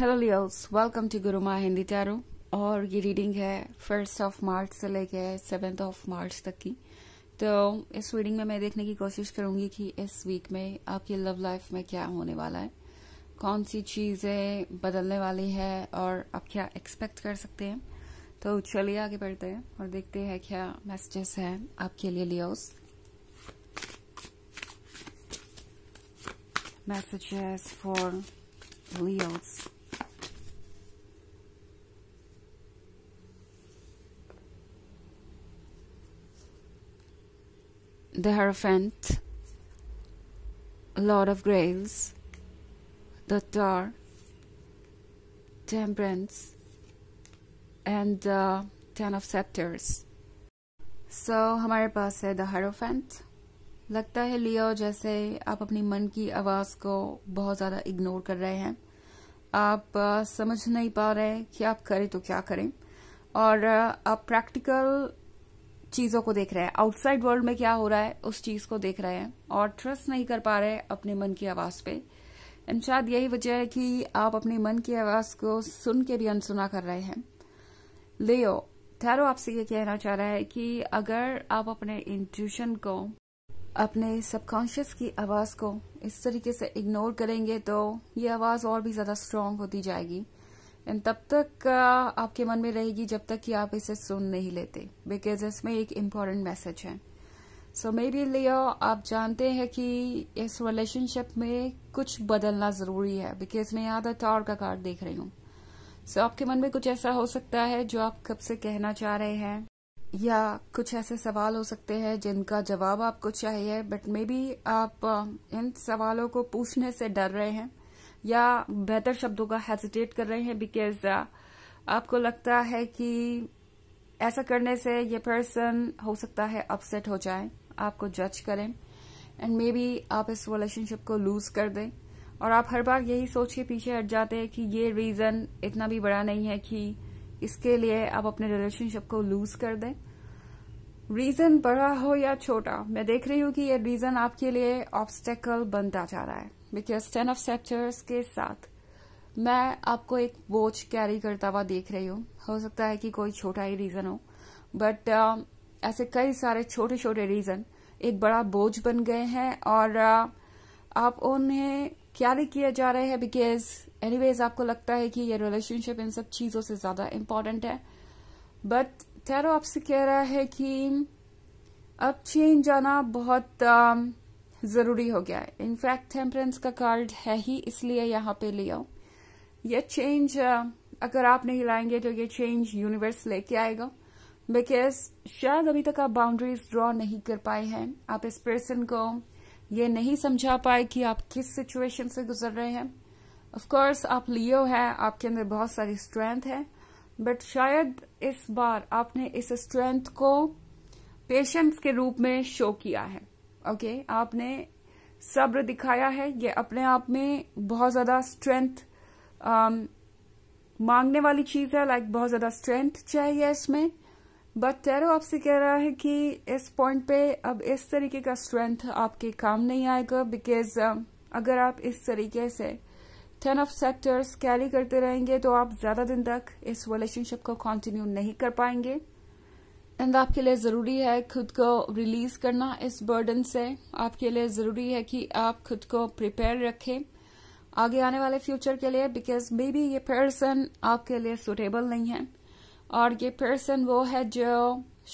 Hello Leos welcome to Guruma Hindi tarot और ये reading है फर्स्ट ऑफ मार्च से लेके सेवेंथ ऑफ मार्च तक की तो इस रीडिंग में मैं देखने की कोशिश करूंगी कि इस वीक में आपकी लव लाइफ में क्या होने वाला है कौन सी चीज़ें बदलने वाली है और आप क्या एक्सपेक्ट कर सकते हैं तो चलिए आगे बढ़ते हैं और देखते हैं क्या मैसेजेस हैं आपके लिए Leos messages for Leos. the Hierophant, Lord of Grails, the Tar, Temperance, and uh, Ten of Scepters. So so, हमारे पास है द Hierophant. लगता है लियो जैसे आप अपनी मन की आवाज़ को बहुत ज़्यादा इग्नोर कर रहे हैं आप समझ नहीं पा रहे कि आप करें तो क्या करें और आप प्रैक्टिकल चीजों को देख रहे हैं आउटसाइड वर्ल्ड में क्या हो रहा है उस चीज को देख रहे हैं और ट्रस्ट नहीं कर पा रहे अपने मन की आवाज पे एंड शायद यही वजह है कि आप अपने मन की आवाज को सुन के भी अनसुना कर रहे हैं लियो थैरो आपसे ये कहना चाह रहा है कि अगर आप अपने इंट्यूशन को अपने सबकॉन्शियस की आवाज को इस तरीके से इग्नोर करेंगे तो ये आवाज और भी ज्यादा स्ट्रांग होती जाएगी एंड तब तक आपके मन में रहेगी जब तक कि आप इसे सुन नहीं लेते बिकॉज इसमें एक इम्पॉर्टेंट मैसेज है सो मे मेरे लिए आप जानते हैं कि इस रिलेशनशिप में कुछ बदलना ज़रूरी है बिकॉज मैं यहाँ और का कार्ड देख रही हूँ सो so, आपके मन में कुछ ऐसा हो सकता है जो आप कब से कहना चाह रहे हैं या कुछ ऐसे सवाल हो सकते हैं जिनका जवाब आपको चाहिए बट मे बी आप इन सवालों को पूछने से डर रहे हैं या बेहतर शब्दों का हेजिटेट कर रहे हैं बिकॉज uh, आपको लगता है कि ऐसा करने से ये पर्सन हो सकता है अपसेट हो जाए आपको जज करें एंड मे बी आप इस रिलेशनशिप को लूज कर दें और आप हर बार यही सोच के पीछे हट जाते हैं कि ये रीजन इतना भी बड़ा नहीं है कि इसके लिए आप अपने रिलेशनशिप को लूज कर दें रीजन बड़ा हो या छोटा मैं देख रही हूं कि ये रीजन आपके लिए ऑब्स्टेकल बनता जा रहा है बिकॉज टेन ऑफ सेप्टर्स के साथ मैं आपको एक बोझ कैरी करता हुआ देख रही हूँ हो सकता है कि कोई छोटा ही रीज़न हो बट uh, um, ऐसे कई सारे छोटे छोटे रीज़न एक बड़ा बोझ बन गए हैं और uh, आप उन्हें कैरी किया जा रहे हैं बिकॉज एनीवेज आपको लगता है कि ये रिलेशनशिप इन सब चीज़ों से ज़्यादा इम्पोर्टेंट है बट टैरो आपसे कह रहा है कि अब चेंज आना बहुत uh, ज़रूरी हो गया है इनफैक्ट टेम्परेंस का कार्ड है ही इसलिए यहां पे ले आओ ये चेंज अगर आप नहीं लाएंगे तो ये चेंज यूनिवर्स लेके आएगा बिकॉज शायद अभी तक आप बाउंड्रीज ड्रॉ नहीं कर पाए हैं आप इस पर्सन को ये नहीं समझा पाए कि आप किस सिचुएशन से गुजर रहे हैं ऑफकोर्स आप लियो है आपके अंदर बहुत सारी स्ट्रेंथ है बट शायद इस बार आपने इस स्ट्रेंथ को पेशेंस के रूप में शो किया है ओके आपने सब्र दिखाया है ये अपने आप में बहुत ज़्यादा स्ट्रेंथ um, मांगने वाली चीज़ है लाइक like बहुत ज़्यादा स्ट्रेंथ चाहिए इसमें बट टेरो आपसे कह रहा है कि इस पॉइंट पे अब इस तरीके का स्ट्रेंथ आपके काम नहीं आएगा बिकॉज um, अगर आप इस तरीके से टेन ऑफ सेक्टर्स कैरी करते रहेंगे तो आप ज़्यादा दिन तक इस रिलेशनशिप को कंटिन्यू नहीं कर पाएंगे एंड आपके लिए ज़रूरी है खुद को रिलीज करना इस बर्डन से आपके लिए ज़रूरी है कि आप खुद को प्रिपेयर रखें आगे आने वाले फ्यूचर के लिए बिकॉज मे बी ये पर्सन आपके लिए सुटेबल नहीं है और ये पर्सन वो है जो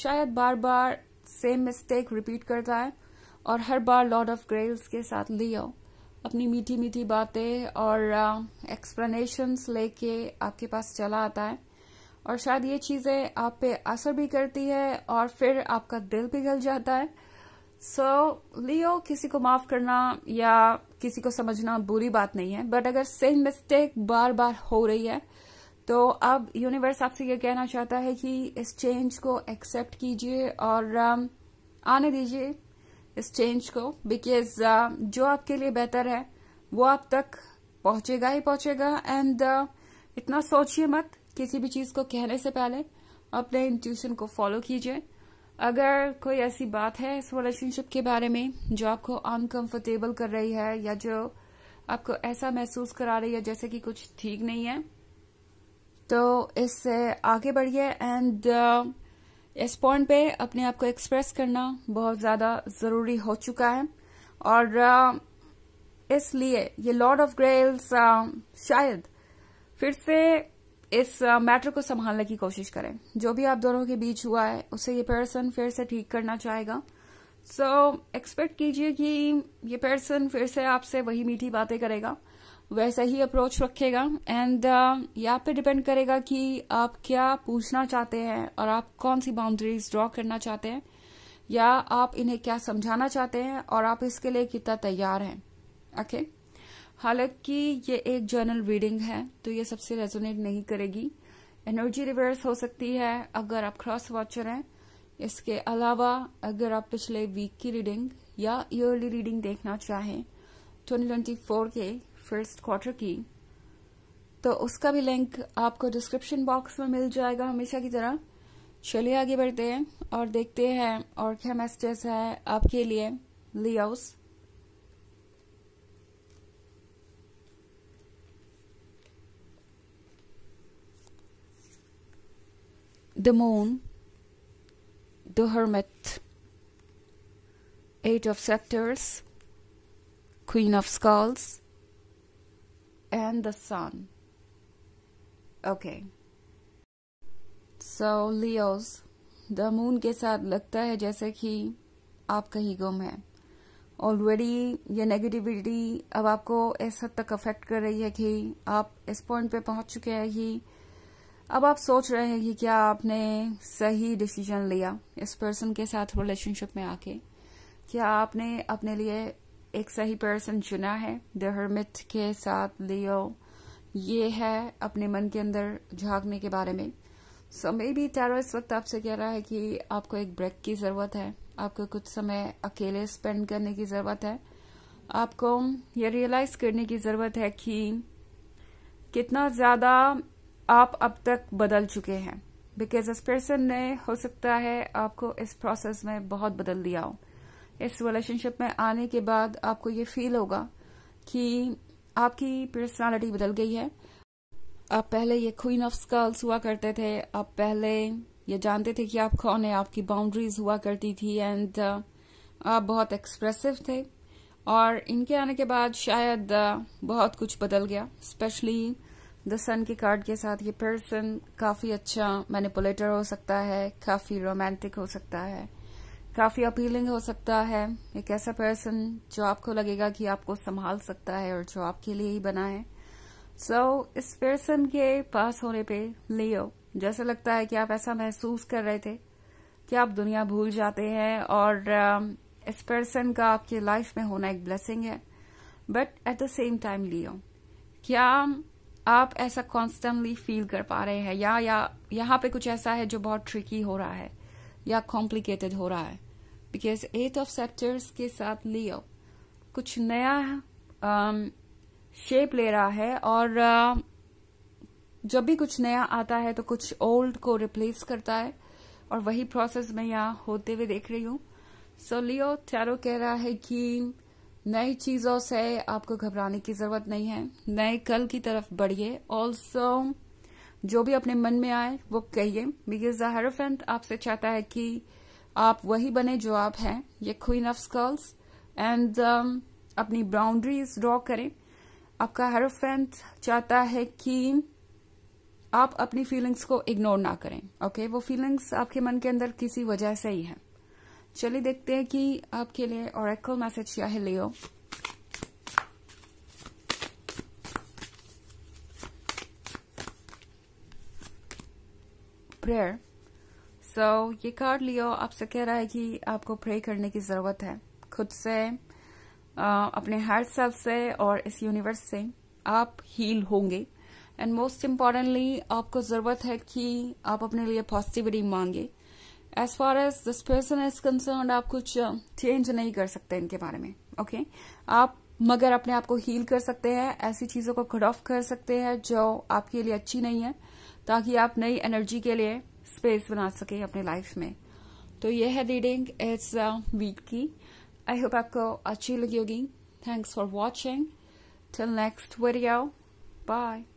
शायद बार बार सेम मिस्टेक रिपीट करता है और हर बार लॉर्ड ऑफ ग्रेल्स के साथ लियो अपनी मीठी मीठी बातें और एक्सप्लेनेशंस uh, लेके आपके पास चला आता है और शायद ये चीज़ें आप पे असर भी करती है और फिर आपका दिल पिघल जाता है सो so, लियो किसी को माफ करना या किसी को समझना बुरी बात नहीं है बट अगर सेम मिस्टेक बार बार हो रही है तो अब यूनिवर्स आपसे ये कहना चाहता है कि इस चेंज को एक्सेप्ट कीजिए और um, आने दीजिए इस चेंज को बिकॉज uh, जो आपके लिए बेहतर है वो आप तक पहुंचेगा ही पहुंचेगा एंड uh, इतना सोचिए मत किसी भी चीज को कहने से पहले अपने इंट्यूशन को फॉलो कीजिए अगर कोई ऐसी बात है इस रिलेशनशिप के बारे में जो आपको अनकंफर्टेबल कर रही है या जो आपको ऐसा महसूस करा रही है जैसे कि कुछ ठीक नहीं है तो इससे आगे बढ़िए एंड uh, इस पॉइंट पे अपने आप को एक्सप्रेस करना बहुत ज़्यादा ज़रूरी हो चुका है और uh, इसलिए ये लॉर्ड ऑफ ग्रेल्स शायद फिर से इस मैटर uh, को संभालने की कोशिश करें जो भी आप दोनों के बीच हुआ है उसे ये पर्सन फिर से ठीक करना चाहेगा सो so, एक्सपेक्ट कीजिए कि ये पर्सन फिर से आपसे वही मीठी बातें करेगा वैसा ही अप्रोच रखेगा एंड uh, ये आप पे डिपेंड करेगा कि आप क्या पूछना चाहते हैं और आप कौन सी बाउंड्रीज ड्रॉ करना चाहते हैं या आप इन्हें क्या समझाना चाहते हैं और आप इसके लिए कितना तैयार हैं ओके okay? हालांकि ये एक जर्नल रीडिंग है तो ये सबसे रेजोनेट नहीं करेगी एनर्जी रिवर्स हो सकती है अगर आप क्रॉस वॉचर हैं इसके अलावा अगर आप पिछले वीक की रीडिंग या ईयरली रीडिंग देखना चाहें 2024 के फर्स्ट क्वार्टर की तो उसका भी लिंक आपको डिस्क्रिप्शन बॉक्स में मिल जाएगा हमेशा की तरह चलिए आगे बढ़ते हैं और देखते हैं और क्या मैसेजेस है आपके लिए Leos The Moon, The Hermit, Eight of Sectors, Queen of Skulls, and the Sun. Okay. So Leos the Moon के साथ लगता है जैसे कि आप कहीं गुम हैं ऑलरेडी ये नेगेटिविटी अब आपको इस हद तक अफेक्ट कर रही है कि आप इस पॉइंट पे पहुंच चुके हैं कि अब आप सोच रहे हैं कि क्या आपने सही डिसीजन लिया इस पर्सन के साथ रिलेशनशिप में आके क्या आपने अपने लिए एक सही पर्सन चुना है द के साथ लियो ये है अपने मन के अंदर झांकने के बारे में सो मे बी टैरो इस वक्त आपसे कह रहा है कि आपको एक ब्रेक की ज़रूरत है आपको कुछ समय अकेले स्पेंड करने की ज़रूरत है आपको ये रियलाइज़ करने की ज़रूरत है कि कितना ज़्यादा आप अब तक बदल चुके हैं बिकॉज इस पर्सन ने हो सकता है आपको इस प्रोसेस में बहुत बदल दिया हो इस रिलेशनशिप में आने के बाद आपको ये फील होगा कि आपकी पर्सनालिटी बदल गई है आप पहले ये क्वीन ऑफ स्कल्स हुआ करते थे आप पहले ये जानते थे कि आप कौन है आपकी बाउंड्रीज हुआ करती थी एंड uh, आप बहुत एक्सप्रेसिव थे और इनके आने के बाद शायद uh, बहुत कुछ बदल गया स्पेशली द सन के कार्ड के साथ ये पर्सन काफी अच्छा मैनिपुलेटर हो सकता है काफी रोमांटिक हो सकता है काफी अपीलिंग हो सकता है एक ऐसा पर्सन जो आपको लगेगा कि आपको संभाल सकता है और जो आपके लिए ही बना है सो so, इस पर्सन के पास होने पे लियो जैसे लगता है कि आप ऐसा महसूस कर रहे थे कि आप दुनिया भूल जाते हैं और um, इस पर्सन का आपके लाइफ में होना एक ब्लेसिंग है but at the same time Leo क्या आप ऐसा कॉन्स्टेंटली फील कर पा रहे हैं या या यहाँ पे कुछ ऐसा है जो बहुत ट्रिकी हो रहा है या कॉम्प्लिकेटेड हो रहा है बिकॉज एट ऑफ सेप्टर्स के साथ लियो कुछ नया शेप um, ले रहा है और uh, जब भी कुछ नया आता है तो कुछ ओल्ड को रिप्लेस करता है और वही प्रोसेस मैं यहाँ होते हुए देख रही हूं सो लियो टैरो कह रहा है कि नई चीजों से आपको घबराने की जरूरत नहीं है नए कल की तरफ बढ़िए ऑल्सो जो भी अपने मन में आए वो कहिए बिकॉज हेरोफेंट आपसे चाहता है कि आप वही बने जो आप हैं ये क्वीन ऑफ स्कर्ल्स एंड अपनी बाउंड्रीज ड्रॉ करें आपका हेरोफेंट चाहता है कि आप अपनी फीलिंग्स को इग्नोर ना करें ओके okay? वो फीलिंग्स आपके मन के अंदर किसी वजह से ही है चलिए देखते हैं कि आपके लिए और मैसेज क्या है लियो प्रेयर सो so, ये कार्ड लियो आपसे कह रहा है कि आपको प्रे करने की ज़रूरत है खुद से अपने हर सेल्फ से और इस यूनिवर्स से आप हील होंगे एंड मोस्ट इम्पॉर्टेंटली आपको ज़रूरत है कि आप अपने लिए पॉजिटिविटी मांगे as far as this person is concern आप कुछ चेंज नहीं कर सकते इनके बारे में ओके okay? आप मगर अपने आप को हील कर सकते हैं ऐसी चीजों को कट ऑफ कर सकते हैं जो आपके लिए अच्छी नहीं है ताकि आप नई एनर्जी के लिए स्पेस बना सकें अपने लाइफ में तो ये है रीडिंग इट्स वीक की आई होप आपको अच्छी लगी होगी thanks for watching till next आओ बाय